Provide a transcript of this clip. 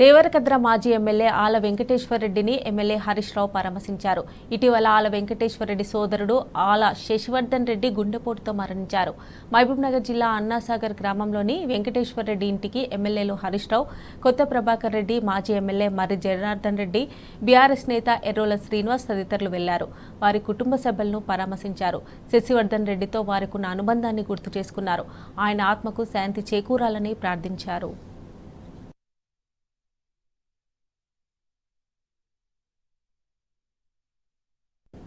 దేవరకద్ర మాజీ ఎమ్మెల్యే ఆల వెంకటేశ్వరరెడ్డిని ఎమ్మెల్యే హరీష్ రావు పరామర్శించారు ఇటీవల ఆల వెంకటేశ్వరరెడ్డి సోదరుడు ఆల శశివర్ధన్ రెడ్డి గుండెపోటుతో మరణించారు మహబూబ్నగర్ జిల్లా అన్నాసాగర్ గ్రామంలోని వెంకటేశ్వరరెడ్డి ఇంటికి ఎమ్మెల్యేలు హరీష్ రావు కొత్త ప్రభాకర్ రెడ్డి మాజీ ఎమ్మెల్యే మర్రి జనార్దన్ రెడ్డి బీఆర్ఎస్ నేత ఎర్రోల శ్రీనివాస్ తదితరులు వెళ్లారు వారి కుటుంబ సభ్యులను పరామర్శించారు శశివర్ధన్ రెడ్డితో వారికున్న అనుబంధాన్ని గుర్తు చేసుకున్నారు ఆయన ఆత్మకు శాంతి చేకూరాలని ప్రార్థించారు